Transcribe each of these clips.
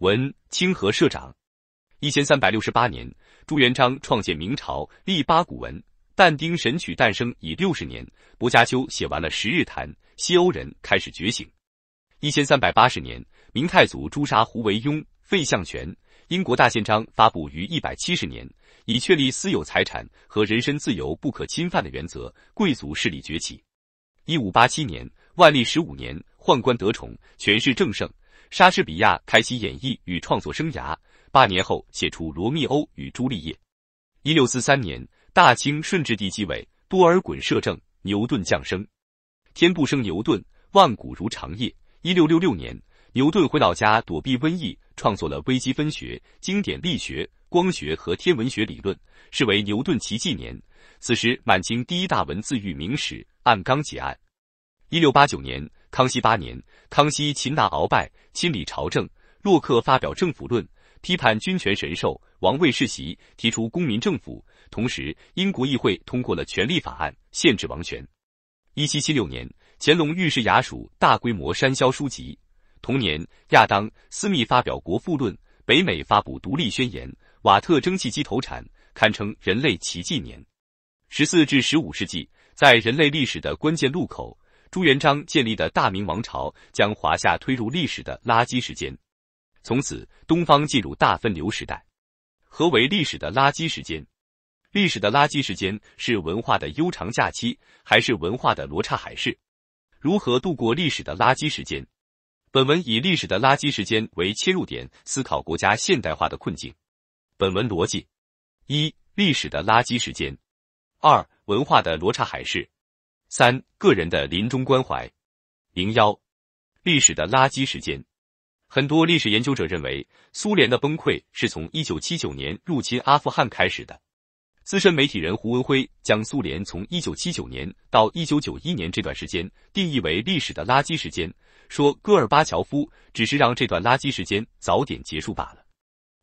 文清河社长，一千三百六十八年，朱元璋创建明朝，立八股文。但丁《神曲》诞生已六十年。薄伽丘写完了《十日谈》，西欧人开始觉醒。一千三百八十年，明太祖诛杀胡惟庸、费相权。英国大宪章发布于一百七十年，以确立私有财产和人身自由不可侵犯的原则。贵族势力崛起。一五八七年，万历十五年，宦官得宠，权势正盛。莎士比亚开启演绎与创作生涯，八年后写出《罗密欧与朱丽叶》。一六四三年，大清顺治帝继位，多尔衮摄政，牛顿降生。天不生牛顿，万古如长夜。一六六六年，牛顿回老家躲避瘟疫，创作了微积分学、经典力学、光学和天文学理论，视为牛顿奇迹年。此时，满清第一大文字狱——明史案刚结案。一六八九年，康熙八年，康熙擒拿鳌拜，清理朝政。洛克发表《政府论》，批判君权神授、王位世袭，提出公民政府。同时，英国议会通过了《权力法案》，限制王权。一七七六年，乾隆御史衙署大规模删销书籍。同年，亚当·斯密发表《国富论》，北美发布《独立宣言》，瓦特蒸汽机投产，堪称人类奇迹年。十四至十五世纪，在人类历史的关键路口。朱元璋建立的大明王朝将华夏推入历史的垃圾时间，从此东方进入大分流时代。何为历史的垃圾时间？历史的垃圾时间是文化的悠长假期，还是文化的罗刹海市？如何度过历史的垃圾时间？本文以历史的垃圾时间为切入点，思考国家现代化的困境。本文逻辑：一、历史的垃圾时间；二、文化的罗刹海市。三个人的临终关怀。零幺，历史的垃圾时间。很多历史研究者认为，苏联的崩溃是从一九七九年入侵阿富汗开始的。资深媒体人胡文辉将苏联从一九七九年到一九九一年这段时间定义为历史的垃圾时间，说戈尔巴乔夫只是让这段垃圾时间早点结束罢了。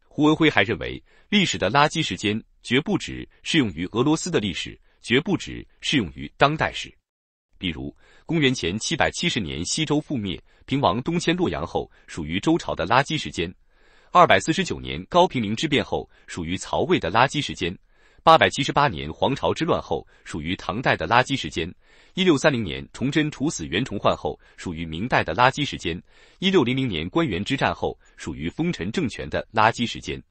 胡文辉还认为，历史的垃圾时间绝不只适用于俄罗斯的历史。绝不止适用于当代史，比如公元前七百七十年西周覆灭，平王东迁洛阳后，属于周朝的垃圾时间；二百四十九年高平陵之变后，属于曹魏的垃圾时间；八百七十八年黄巢之乱后，属于唐代的垃圾时间；一六三零年崇祯处死袁崇焕后，属于明代的垃圾时间；一六零零年官员之战后，属于丰臣政权的垃圾时间。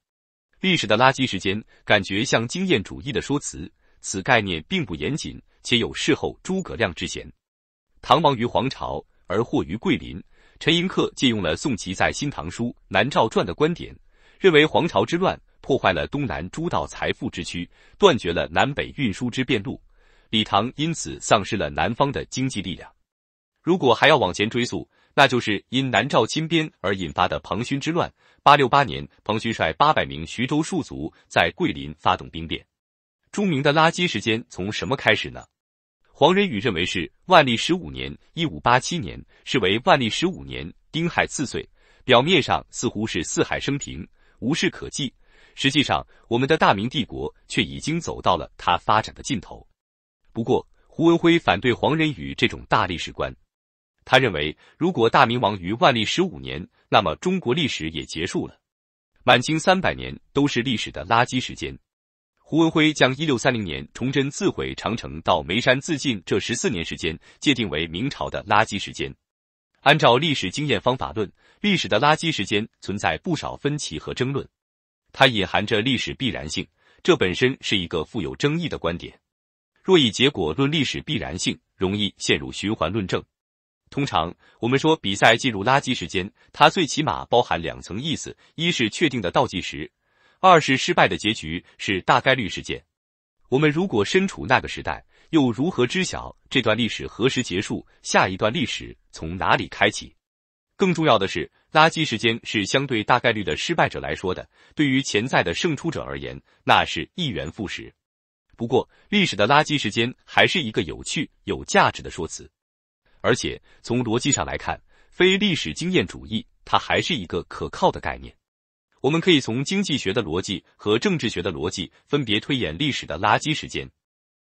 历史的垃圾时间，感觉像经验主义的说辞。此概念并不严谨，且有事后诸葛亮之嫌。唐亡于皇朝，而祸于桂林。陈寅恪借用了宋祁在《新唐书·南诏传》的观点，认为皇朝之乱破坏了东南诸道财富之区，断绝了南北运输之便路，李唐因此丧失了南方的经济力量。如果还要往前追溯，那就是因南诏金边而引发的庞勋之乱。八六八年，庞勋率八百名徐州戍卒在桂林发动兵变。著名的垃圾时间从什么开始呢？黄仁宇认为是万历十五年（一五八七年），是为万历十五年，丁亥四岁。表面上似乎是四海升平，无事可计，实际上我们的大明帝国却已经走到了它发展的尽头。不过，胡文辉反对黄仁宇这种大历史观，他认为如果大明亡于万历十五年，那么中国历史也结束了，满清三百年都是历史的垃圾时间。胡文辉将一六三零年崇祯自毁长城到眉山自尽这十四年时间界定为明朝的垃圾时间。按照历史经验方法论，历史的垃圾时间存在不少分歧和争论。它隐含着历史必然性，这本身是一个富有争议的观点。若以结果论历史必然性，容易陷入循环论证。通常我们说比赛进入垃圾时间，它最起码包含两层意思：一是确定的倒计时。二是失败的结局是大概率事件。我们如果身处那个时代，又如何知晓这段历史何时结束，下一段历史从哪里开启？更重要的是，垃圾时间是相对大概率的失败者来说的，对于潜在的胜出者而言，那是一元复始。不过，历史的垃圾时间还是一个有趣、有价值的说辞，而且从逻辑上来看，非历史经验主义，它还是一个可靠的概念。我们可以从经济学的逻辑和政治学的逻辑分别推演历史的垃圾时间。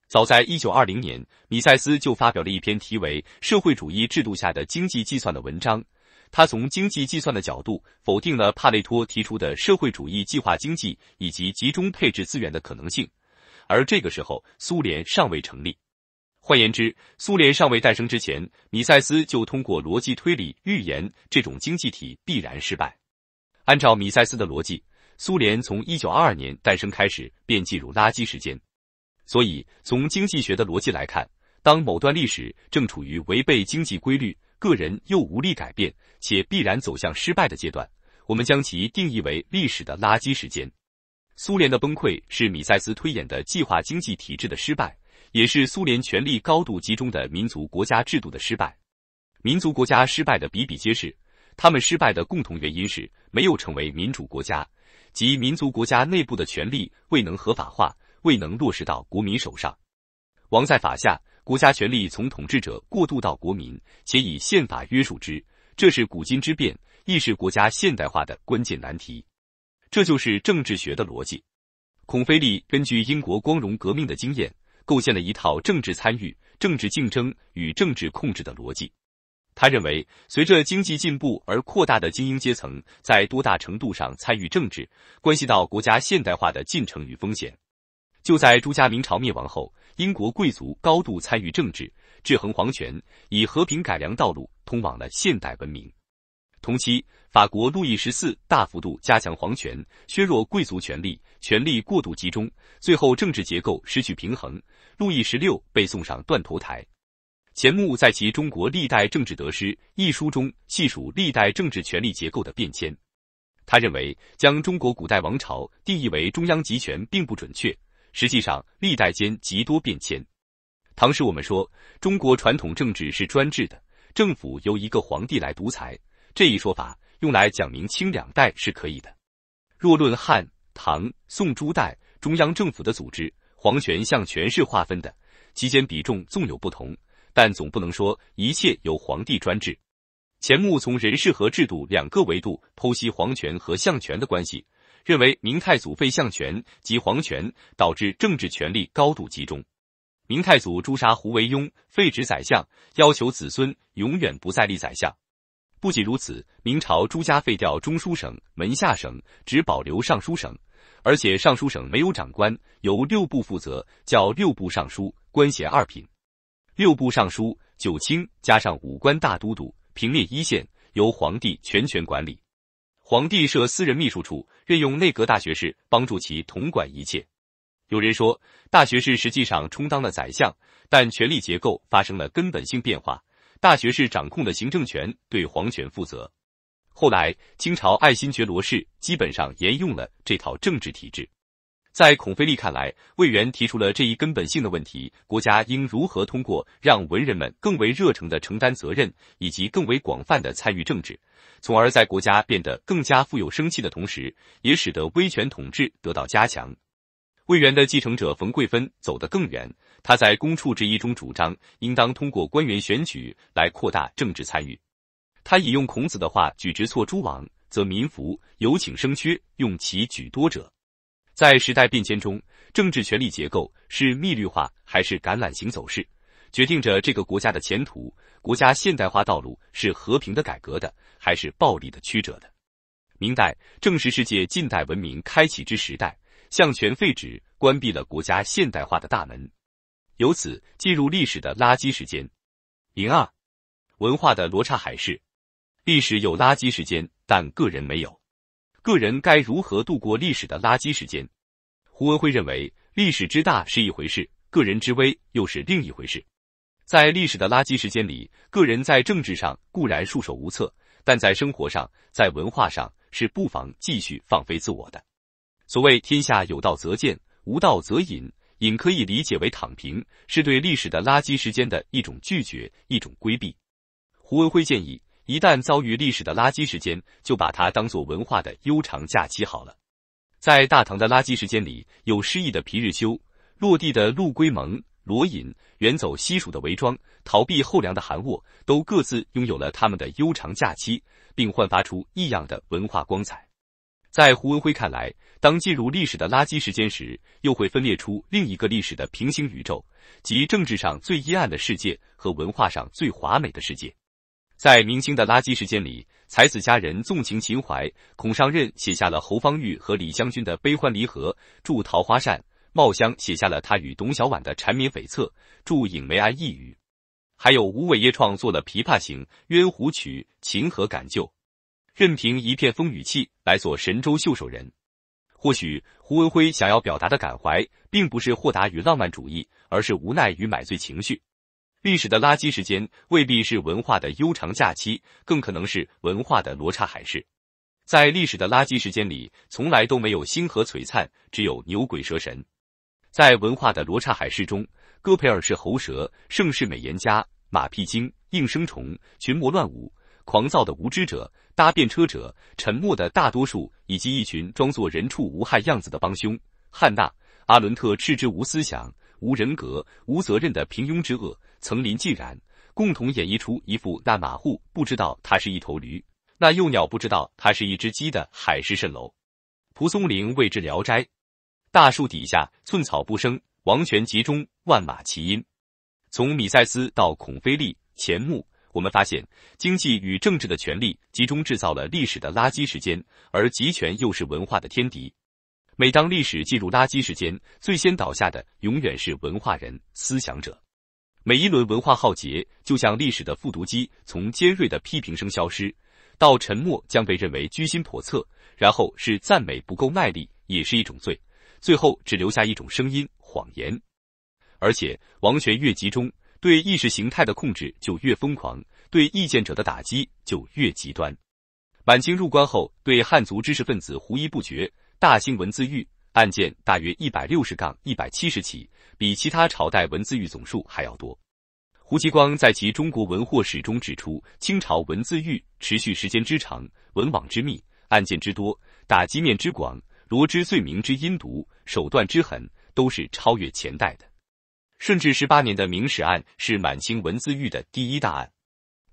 早在一九二零年，米塞斯就发表了一篇题为《社会主义制度下的经济计算》的文章。他从经济计算的角度否定了帕累托提出的社会主义计划经济以及集中配置资源的可能性。而这个时候，苏联尚未成立。换言之，苏联尚未诞生之前，米塞斯就通过逻辑推理预言这种经济体必然失败。按照米塞斯的逻辑，苏联从一九二二年诞生开始便进入垃圾时间。所以，从经济学的逻辑来看，当某段历史正处于违背经济规律、个人又无力改变且必然走向失败的阶段，我们将其定义为历史的垃圾时间。苏联的崩溃是米塞斯推演的计划经济体制的失败，也是苏联权力高度集中的民族国家制度的失败。民族国家失败的比比皆是。他们失败的共同原因是没有成为民主国家，即民族国家内部的权力未能合法化，未能落实到国民手上。王在法下，国家权力从统治者过渡到国民，且以宪法约束之，这是古今之变，亦是国家现代化的关键难题。这就是政治学的逻辑。孔菲利根据英国光荣革命的经验，构建了一套政治参与、政治竞争与政治控制的逻辑。他认为，随着经济进步而扩大的精英阶层在多大程度上参与政治，关系到国家现代化的进程与风险。就在朱家明朝灭亡后，英国贵族高度参与政治，制衡皇权，以和平改良道路通往了现代文明。同期，法国路易十四大幅度加强皇权，削弱贵族权力，权力过度集中，最后政治结构失去平衡，路易十六被送上断头台。钱穆在其《中国历代政治得失》一书中，细数历代政治权力结构的变迁。他认为，将中国古代王朝定义为中央集权并不准确。实际上，历代间极多变迁。唐时，我们说中国传统政治是专制的，政府由一个皇帝来独裁。这一说法用来讲明清两代是可以的。若论汉、唐、宋、朱代中央政府的组织，皇权向权势划分的其间比重纵有不同。但总不能说一切由皇帝专制。钱穆从人事和制度两个维度剖析皇权和相权的关系，认为明太祖废相权及皇权，导致政治权力高度集中。明太祖诛杀胡惟庸，废止宰相，要求子孙永远不再立宰相。不仅如此，明朝朱家废掉中书省、门下省，只保留尚书省，而且尚书省没有长官，由六部负责，叫六部尚书，官衔二品。六部尚书、九卿加上五官大都督，平列一线，由皇帝全权管理。皇帝设私人秘书处，任用内阁大学士帮助其统管一切。有人说，大学士实际上充当了宰相，但权力结构发生了根本性变化。大学士掌控的行政权对皇权负责。后来，清朝爱新觉罗氏基本上沿用了这套政治体制。在孔飞利看来，魏源提出了这一根本性的问题：国家应如何通过让文人们更为热诚的承担责任，以及更为广泛的参与政治，从而在国家变得更加富有生气的同时，也使得威权统治得到加强。魏源的继承者冯桂芬走得更远，他在《公处之一》中主张，应当通过官员选举来扩大政治参与。他引用孔子的话：“举直错诸枉，则民服；有请生缺，用其举多者。”在时代变迁中，政治权力结构是密律化还是橄榄型走势，决定着这个国家的前途。国家现代化道路是和平的改革的，还是暴力的曲折的？明代正是世界近代文明开启之时代，向权废止关闭了国家现代化的大门，由此进入历史的垃圾时间。零二，文化的罗刹海市，历史有垃圾时间，但个人没有。个人该如何度过历史的垃圾时间？胡文辉认为，历史之大是一回事，个人之危又是另一回事。在历史的垃圾时间里，个人在政治上固然束手无策，但在生活上、在文化上是不妨继续放飞自我的。所谓天下有道则见，无道则隐，隐可以理解为躺平，是对历史的垃圾时间的一种拒绝、一种规避。胡文辉建议。一旦遭遇历史的垃圾时间，就把它当做文化的悠长假期好了。在大唐的垃圾时间里，有失意的皮日休，落地的陆龟蒙、罗隐，远走西蜀的韦庄，逃避后梁的韩沃，都各自拥有了他们的悠长假期，并焕发出异样的文化光彩。在胡文辉看来，当进入历史的垃圾时间时，又会分裂出另一个历史的平行宇宙，即政治上最阴暗的世界和文化上最华美的世界。在明清的垃圾时间里，才子佳人纵情情怀，孔尚任写下了侯方域和李香君的悲欢离合，祝桃花扇》；茂香写下了他与董小宛的缠绵悱恻，祝影梅庵一语》。还有吴伟业创作了《琵琶行》《鸳湖曲》，情何感旧，任凭一片风雨气来做神州袖手人。或许胡文辉想要表达的感怀，并不是豁达与浪漫主义，而是无奈与买醉情绪。历史的垃圾时间未必是文化的悠长假期，更可能是文化的罗刹海市。在历史的垃圾时间里，从来都没有星河璀璨，只有牛鬼蛇神。在文化的罗刹海市中，戈培尔是喉舌，盛世美颜家、马屁精、应声虫、群魔乱舞、狂躁的无知者、搭便车者、沉默的大多数，以及一群装作人畜无害样子的帮凶。汉娜、阿伦特，赤之无思想、无人格、无责任的平庸之恶。层林尽染，共同演绎出一副那马户不知道他是一头驴，那幼鸟不知道他是一只鸡的海市蜃楼。蒲松龄为之《聊斋》。大树底下寸草不生，王权集中，万马齐喑。从米塞斯到孔飞利、钱穆，我们发现，经济与政治的权力集中制造了历史的垃圾时间，而集权又是文化的天敌。每当历史进入垃圾时间，最先倒下的永远是文化人、思想者。每一轮文化浩劫，就像历史的复读机，从尖锐的批评声消失，到沉默将被认为居心叵测，然后是赞美不够卖力也是一种罪，最后只留下一种声音——谎言。而且，王权越集中，对意识形态的控制就越疯狂，对意见者的打击就越极端。满清入关后，对汉族知识分子胡一不绝，大兴文字狱。案件大约一百六十杠一百七十起，比其他朝代文字狱总数还要多。胡继光在其《中国文货史》中指出，清朝文字狱持续时间之长，文网之密，案件之多，打击面之广，罗织罪名之阴毒，手段之狠，都是超越前代的。顺治十八年的明史案是满清文字狱的第一大案。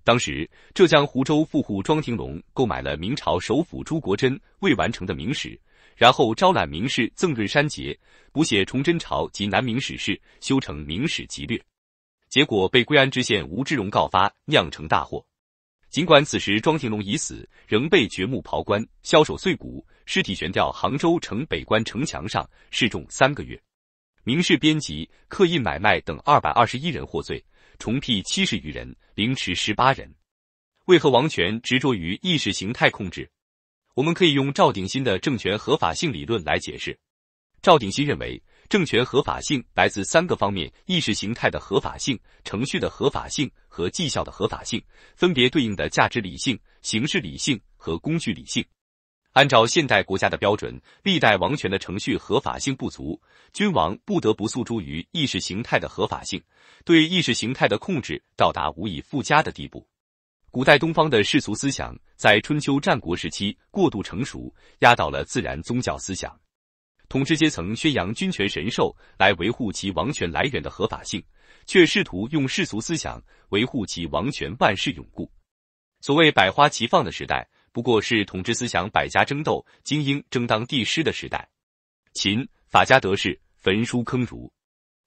当时，浙江湖州富户庄廷龙购买了明朝首辅朱国桢未完成的明史。然后招揽名士赠润山节，补写崇祯朝及南明史事，修成《明史集略》，结果被归安知县吴之荣告发，酿成大祸。尽管此时庄廷龙已死，仍被掘墓刨棺，削首碎骨，尸体悬吊杭州城北关城墙上示众三个月。明氏编辑、刻印买卖等二百二十一人获罪，重辟七十余人，凌迟十八人。为何王权执着于意识形态控制？我们可以用赵鼎新的政权合法性理论来解释。赵鼎新认为，政权合法性来自三个方面：意识形态的合法性、程序的合法性和绩效的合法性，分别对应的价值理性、形式理性和工具理性。按照现代国家的标准，历代王权的程序合法性不足，君王不得不诉诸于意识形态的合法性，对意识形态的控制到达无以复加的地步。古代东方的世俗思想在春秋战国时期过度成熟，压倒了自然宗教思想。统治阶层宣扬君权神授，来维护其王权来源的合法性，却试图用世俗思想维护其王权万世永固。所谓百花齐放的时代，不过是统治思想百家争斗、精英争当帝师的时代。秦法家得势，焚书坑儒；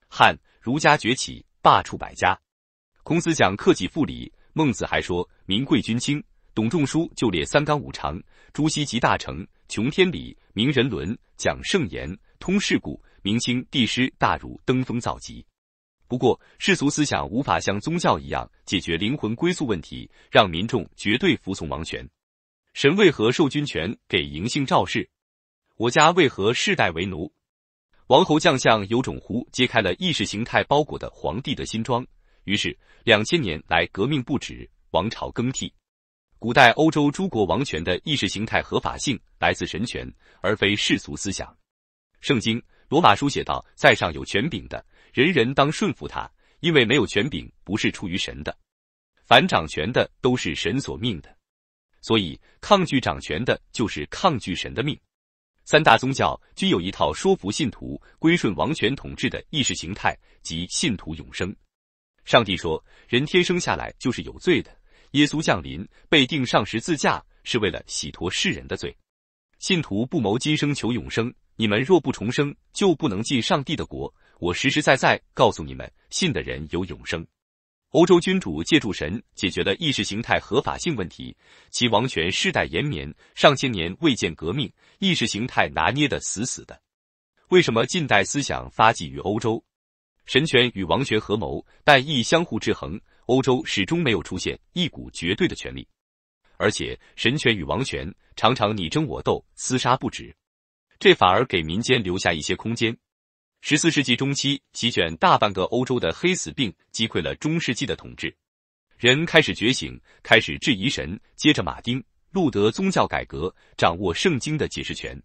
汉儒家崛起，罢黜百家。孔子讲克己复礼。孟子还说“民贵君轻”，董仲舒就列三纲五常，朱熹集大成，穷天理，明人伦，讲圣言，通世故，明清帝师大儒登峰造极。不过，世俗思想无法像宗教一样解决灵魂归宿问题，让民众绝对服从王权。神为何授君权给嬴姓赵氏？我家为何世代为奴？王侯将相有种乎？揭开了意识形态包裹的皇帝的新装。于是，两千年来革命不止，王朝更替。古代欧洲诸国王权的意识形态合法性来自神权，而非世俗思想。圣经罗马书写道：“在上有权柄的，人人当顺服他，因为没有权柄不是出于神的。凡掌权的都是神所命的，所以抗拒掌权的，就是抗拒神的命。”三大宗教均有一套说服信徒归顺王权统治的意识形态即信徒永生。上帝说，人天生下来就是有罪的。耶稣降临，被钉上十字架，是为了洗脱世人的罪。信徒不谋今生，求永生。你们若不重生，就不能进上帝的国。我实实在在告诉你们，信的人有永生。欧洲君主借助神解决了意识形态合法性问题，其王权世代延绵上千年未见革命，意识形态拿捏的死死的。为什么近代思想发迹于欧洲？神权与王权合谋，但亦相互制衡。欧洲始终没有出现一股绝对的权力，而且神权与王权常常你争我斗，厮杀不止，这反而给民间留下一些空间。十四世纪中期，席卷大半个欧洲的黑死病击溃了中世纪的统治，人开始觉醒，开始质疑神。接着，马丁·路德宗教改革，掌握圣经的解释权。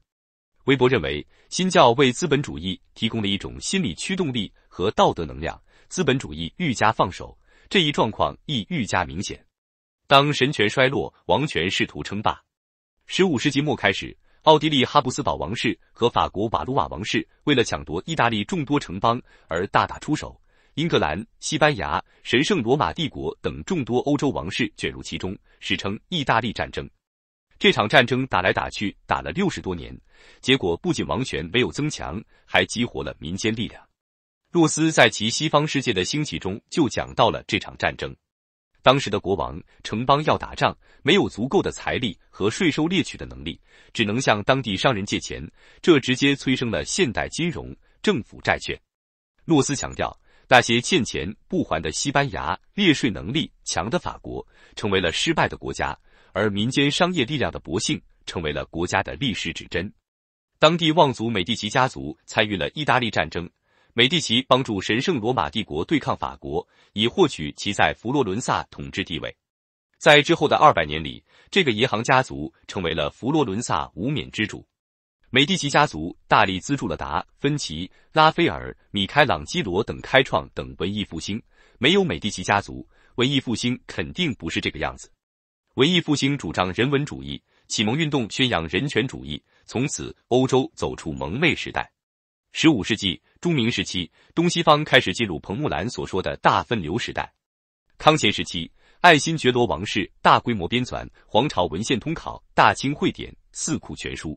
微博认为，新教为资本主义提供了一种心理驱动力和道德能量，资本主义愈加放手，这一状况亦愈加明显。当神权衰落，王权试图称霸。十五世纪末开始，奥地利哈布斯堡王室和法国瓦卢瓦王室为了抢夺意大利众多城邦而大打出手，英格兰、西班牙、神圣罗马帝国等众多欧洲王室卷入其中，史称意大利战争。这场战争打来打去打了六十多年，结果不仅王权没有增强，还激活了民间力量。洛斯在其西方世界的兴起中就讲到了这场战争。当时的国王、城邦要打仗，没有足够的财力和税收猎取的能力，只能向当地商人借钱，这直接催生了现代金融、政府债券。洛斯强调，那些欠钱不还的西班牙、列税能力强的法国，成为了失败的国家。而民间商业力量的勃兴成为了国家的历史指针。当地望族美第奇家族参与了意大利战争，美第奇帮助神圣罗马帝国对抗法国，以获取其在佛罗伦萨统治地位。在之后的二百年里，这个银行家族成为了佛罗伦萨无冕之主。美第奇家族大力资助了达·芬奇、拉斐尔、米开朗基罗等开创等文艺复兴。没有美第奇家族，文艺复兴肯定不是这个样子。文艺复兴主张人文主义，启蒙运动宣扬人权主义，从此欧洲走出蒙昧时代。十五世纪中明时期，东西方开始进入彭木兰所说的大分流时代。康乾时期，爱新觉罗王室大规模编纂《皇朝文献通考》《大清会典》《四库全书》。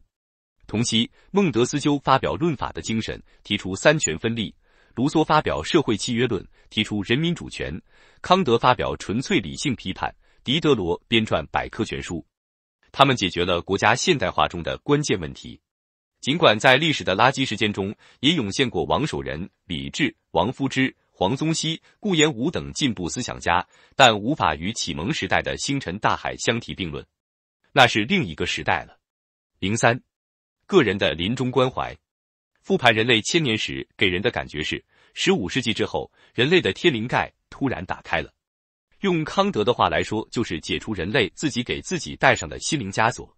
同期，孟德斯鸠发表《论法的精神》，提出三权分立；卢梭发表《社会契约论》，提出人民主权；康德发表《纯粹理性批判》。狄德罗编撰百科全书，他们解决了国家现代化中的关键问题。尽管在历史的垃圾时间中也涌现过王守仁、李治、王夫之、黄宗羲、顾炎武等进步思想家，但无法与启蒙时代的星辰大海相提并论。那是另一个时代了。零三，个人的临终关怀。复盘人类千年史，给人的感觉是：十五世纪之后，人类的天灵盖突然打开了。用康德的话来说，就是解除人类自己给自己戴上的心灵枷锁。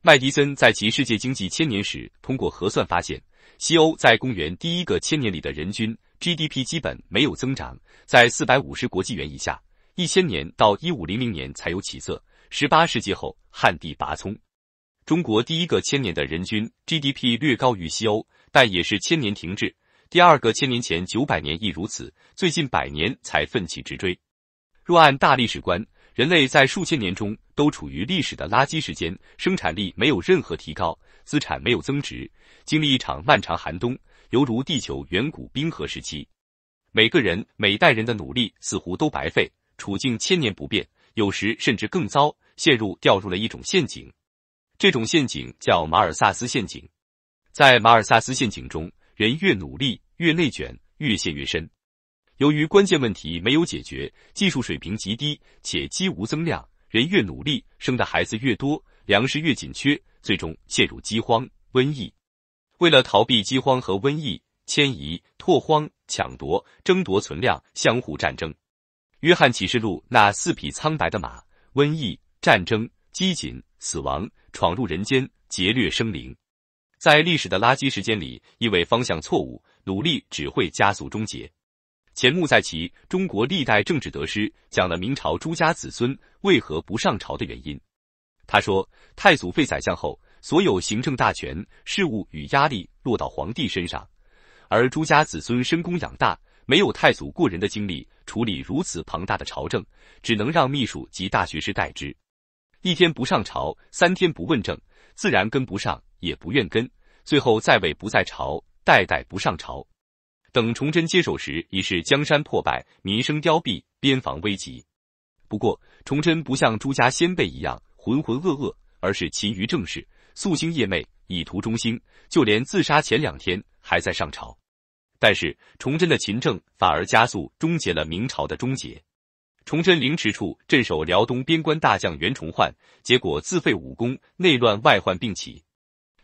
麦迪森在其《世界经济千年史》通过核算发现，西欧在公元第一个千年里的人均 GDP 基本没有增长，在四百五十国际元以下；一千年到一五零零年才有起色，十八世纪后旱地拔葱。中国第一个千年的人均 GDP 略高于西欧，但也是千年停滞。第二个千年前九百年亦如此，最近百年才奋起直追。若按大历史观，人类在数千年中都处于历史的垃圾时间，生产力没有任何提高，资产没有增值，经历一场漫长寒冬，犹如地球远古冰河时期。每个人、每代人的努力似乎都白费，处境千年不变，有时甚至更糟，陷入掉入了一种陷阱。这种陷阱叫马尔萨斯陷阱。在马尔萨斯陷阱中，人越努力，越内卷，越陷越深。由于关键问题没有解决，技术水平极低，且积无增量，人越努力，生的孩子越多，粮食越紧缺，最终陷入饥荒、瘟疫。为了逃避饥荒和瘟疫，迁移、拓荒、抢夺、争夺存量，相互战争。《约翰启示录》那四匹苍白的马——瘟疫、战争、饥馑、死亡，闯入人间，劫掠生灵。在历史的垃圾时间里，因为方向错误，努力只会加速终结。钱穆在其《中国历代政治得失》讲了明朝朱家子孙为何不上朝的原因。他说，太祖废宰相后，所有行政大权、事务与压力落到皇帝身上，而朱家子孙深宫养大，没有太祖过人的精力处理如此庞大的朝政，只能让秘书及大学士代之。一天不上朝，三天不问政，自然跟不上，也不愿跟，最后在位不在朝，代代不上朝。等崇祯接手时，已是江山破败、民生凋敝、边防危急。不过，崇祯不像朱家先辈一样浑浑噩噩，而是勤于政事，夙兴夜寐，以图中兴。就连自杀前两天还在上朝。但是，崇祯的勤政反而加速终结了明朝的终结。崇祯凌迟处镇守辽东边关大将袁崇焕，结果自废武功，内乱外患并起。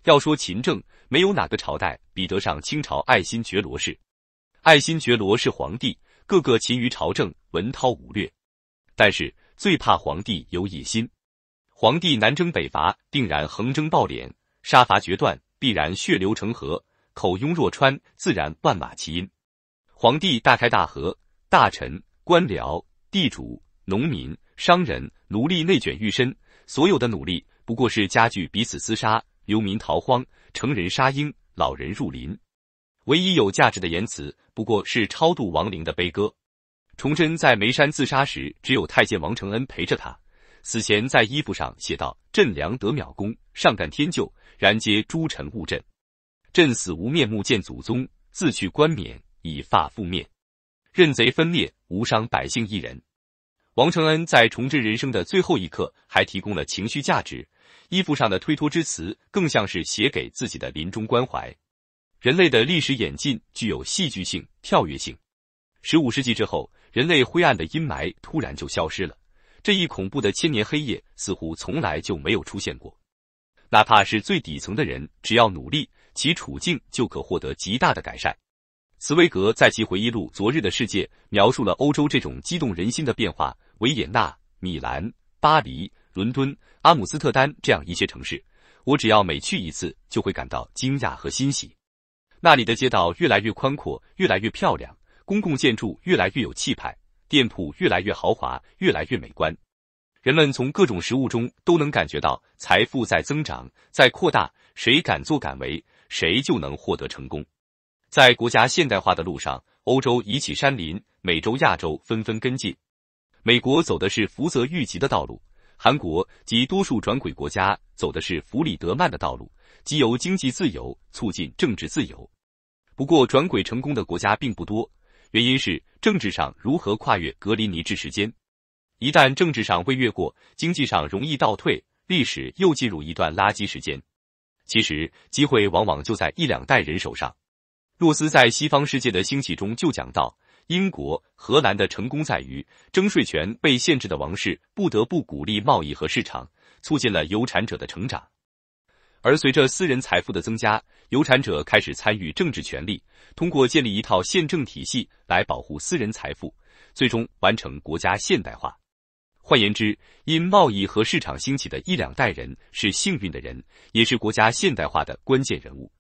要说勤政，没有哪个朝代比得上清朝爱新觉罗氏。爱新觉罗是皇帝，个个勤于朝政，文韬武略，但是最怕皇帝有野心。皇帝南征北伐，定然横征暴敛，杀伐决断，必然血流成河。口拥若川，自然万马齐喑。皇帝大开大合，大臣、官僚、地主、农民、商人、奴隶内卷愈深，所有的努力不过是加剧彼此厮杀，流民逃荒，成人杀婴，老人入林。唯一有价值的言辞不过是超度亡灵的悲歌。崇祯在眉山自杀时，只有太监王承恩陪着他。死前在衣服上写道：“朕良得秒功，上感天救，然皆诸臣误朕。朕死无面目见祖宗，自去冠冕，以发覆面，任贼分裂，无伤百姓一人。”王承恩在崇祯人生的最后一刻，还提供了情绪价值。衣服上的推脱之词，更像是写给自己的临终关怀。人类的历史演进具有戏剧性、跳跃性。十五世纪之后，人类灰暗的阴霾突然就消失了。这一恐怖的千年黑夜似乎从来就没有出现过。哪怕是最底层的人，只要努力，其处境就可获得极大的改善。茨威格在其回忆录《昨日的世界》描述了欧洲这种激动人心的变化。维也纳、米兰、巴黎、伦敦、阿姆斯特丹这样一些城市，我只要每去一次，就会感到惊讶和欣喜。那里的街道越来越宽阔，越来越漂亮，公共建筑越来越有气派，店铺越来越豪华，越来越美观。人们从各种食物中都能感觉到财富在增长，在扩大。谁敢作敢为，谁就能获得成功。在国家现代化的路上，欧洲移起山林，美洲、亚洲纷纷跟进。美国走的是福泽谕吉的道路。韩国及多数转轨国家走的是弗里德曼的道路，即由经济自由促进政治自由。不过，转轨成功的国家并不多，原因是政治上如何跨越格林尼治时间？一旦政治上未越过，经济上容易倒退，历史又进入一段垃圾时间。其实，机会往往就在一两代人手上。洛斯在西方世界的兴起中就讲到。英国、荷兰的成功在于征税权被限制的王室不得不鼓励贸易和市场，促进了有产者的成长。而随着私人财富的增加，有产者开始参与政治权力，通过建立一套宪政体系来保护私人财富，最终完成国家现代化。换言之，因贸易和市场兴起的一两代人是幸运的人，也是国家现代化的关键人物。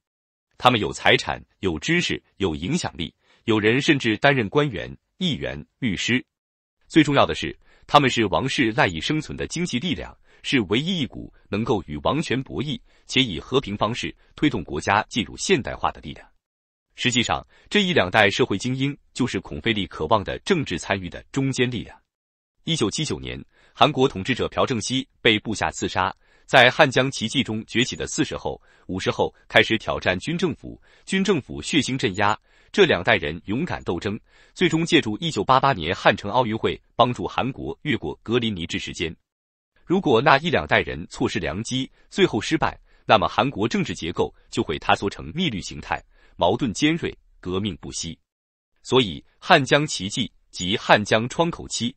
他们有财产、有知识、有影响力。有人甚至担任官员、议员、律师。最重要的是，他们是王室赖以生存的经济力量，是唯一一股能够与王权博弈且以和平方式推动国家进入现代化的力量。实际上，这一两代社会精英就是孔飞利渴望的政治参与的中坚力量。一九七九年，韩国统治者朴正熙被部下刺杀，在汉江奇迹中崛起的四十后、五十后开始挑战军政府，军政府血腥镇压。这两代人勇敢斗争，最终借助一九八八年汉城奥运会帮助韩国越过格林尼治时间。如果那一两代人错失良机，最后失败，那么韩国政治结构就会塌缩成密律形态，矛盾尖锐，革命不息。所以，汉江奇迹及汉江窗口期，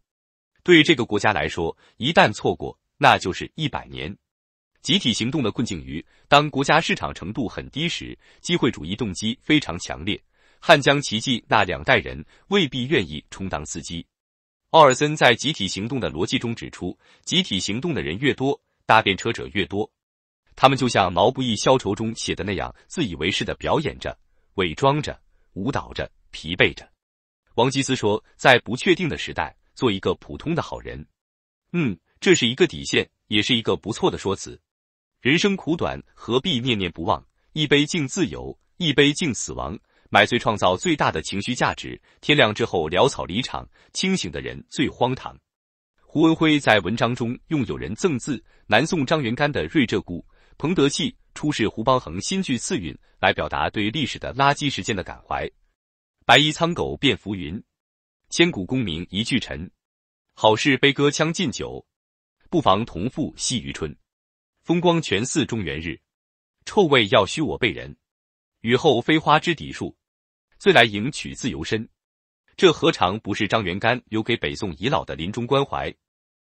对这个国家来说，一旦错过，那就是一百年。集体行动的困境于当国家市场程度很低时，机会主义动机非常强烈。汉江奇迹那两代人未必愿意充当司机。奥尔森在集体行动的逻辑中指出，集体行动的人越多，搭便车者越多。他们就像毛不易《消愁》中写的那样，自以为是的表演着、伪装着、舞蹈着、疲惫着。王吉思说，在不确定的时代，做一个普通的好人，嗯，这是一个底线，也是一个不错的说辞。人生苦短，何必念念不忘？一杯敬自由，一杯敬死亡。买醉创造最大的情绪价值，天亮之后潦草离场。清醒的人最荒唐。胡文辉在文章中用友人赠字，南宋张元干的《瑞鹧鸪》，彭德器出示胡邦衡新剧《次韵来表达对历史的垃圾事件的感怀。白衣苍狗变浮云，千古功名一句尘。好事悲歌将进酒，不妨同赴西雨春。风光全似中原日，臭味要虚我辈人。雨后飞花知底数？最来迎娶自由身，这何尝不是张元干留给北宋遗老的临终关怀？